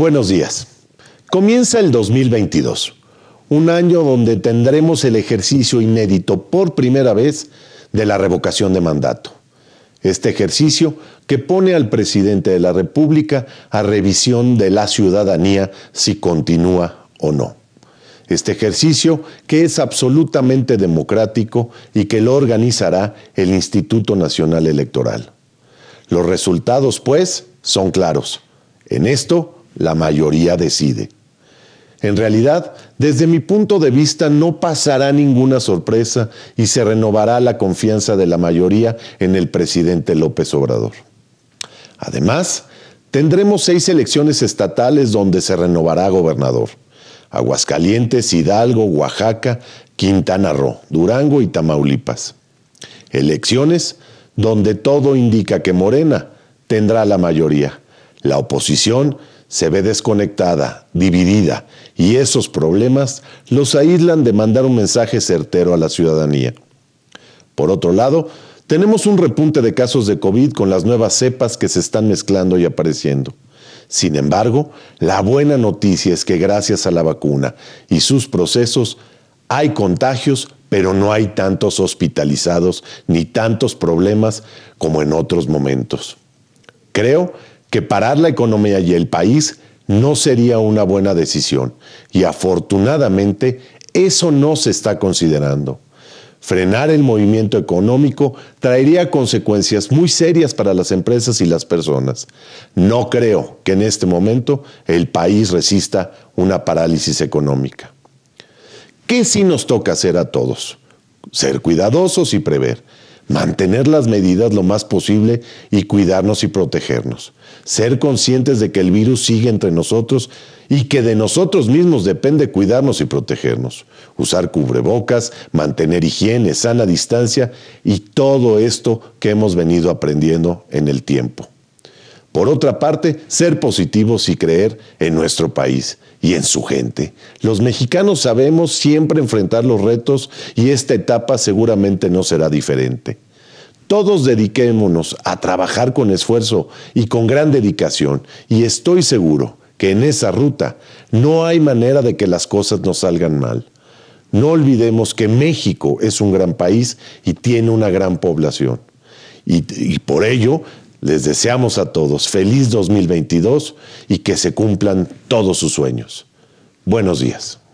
Buenos días. Comienza el 2022, un año donde tendremos el ejercicio inédito por primera vez de la revocación de mandato. Este ejercicio que pone al presidente de la República a revisión de la ciudadanía si continúa o no. Este ejercicio que es absolutamente democrático y que lo organizará el Instituto Nacional Electoral. Los resultados, pues, son claros. En esto, la mayoría decide. En realidad, desde mi punto de vista, no pasará ninguna sorpresa y se renovará la confianza de la mayoría en el presidente López Obrador. Además, tendremos seis elecciones estatales donde se renovará gobernador. Aguascalientes, Hidalgo, Oaxaca, Quintana Roo, Durango y Tamaulipas. Elecciones donde todo indica que Morena tendrá la mayoría. La oposición se ve desconectada, dividida, y esos problemas los aíslan de mandar un mensaje certero a la ciudadanía. Por otro lado, tenemos un repunte de casos de COVID con las nuevas cepas que se están mezclando y apareciendo. Sin embargo, la buena noticia es que gracias a la vacuna y sus procesos, hay contagios, pero no hay tantos hospitalizados ni tantos problemas como en otros momentos. Creo que parar la economía y el país no sería una buena decisión. Y afortunadamente eso no se está considerando. Frenar el movimiento económico traería consecuencias muy serias para las empresas y las personas. No creo que en este momento el país resista una parálisis económica. ¿Qué sí nos toca hacer a todos? Ser cuidadosos y prever mantener las medidas lo más posible y cuidarnos y protegernos. Ser conscientes de que el virus sigue entre nosotros y que de nosotros mismos depende cuidarnos y protegernos. Usar cubrebocas, mantener higiene, sana distancia y todo esto que hemos venido aprendiendo en el tiempo. Por otra parte, ser positivos y creer en nuestro país y en su gente. Los mexicanos sabemos siempre enfrentar los retos y esta etapa seguramente no será diferente. Todos dediquémonos a trabajar con esfuerzo y con gran dedicación, y estoy seguro que en esa ruta no hay manera de que las cosas nos salgan mal. No olvidemos que México es un gran país y tiene una gran población. Y, y, por ello les deseamos a todos feliz 2022 y que se cumplan todos sus sueños. Buenos días.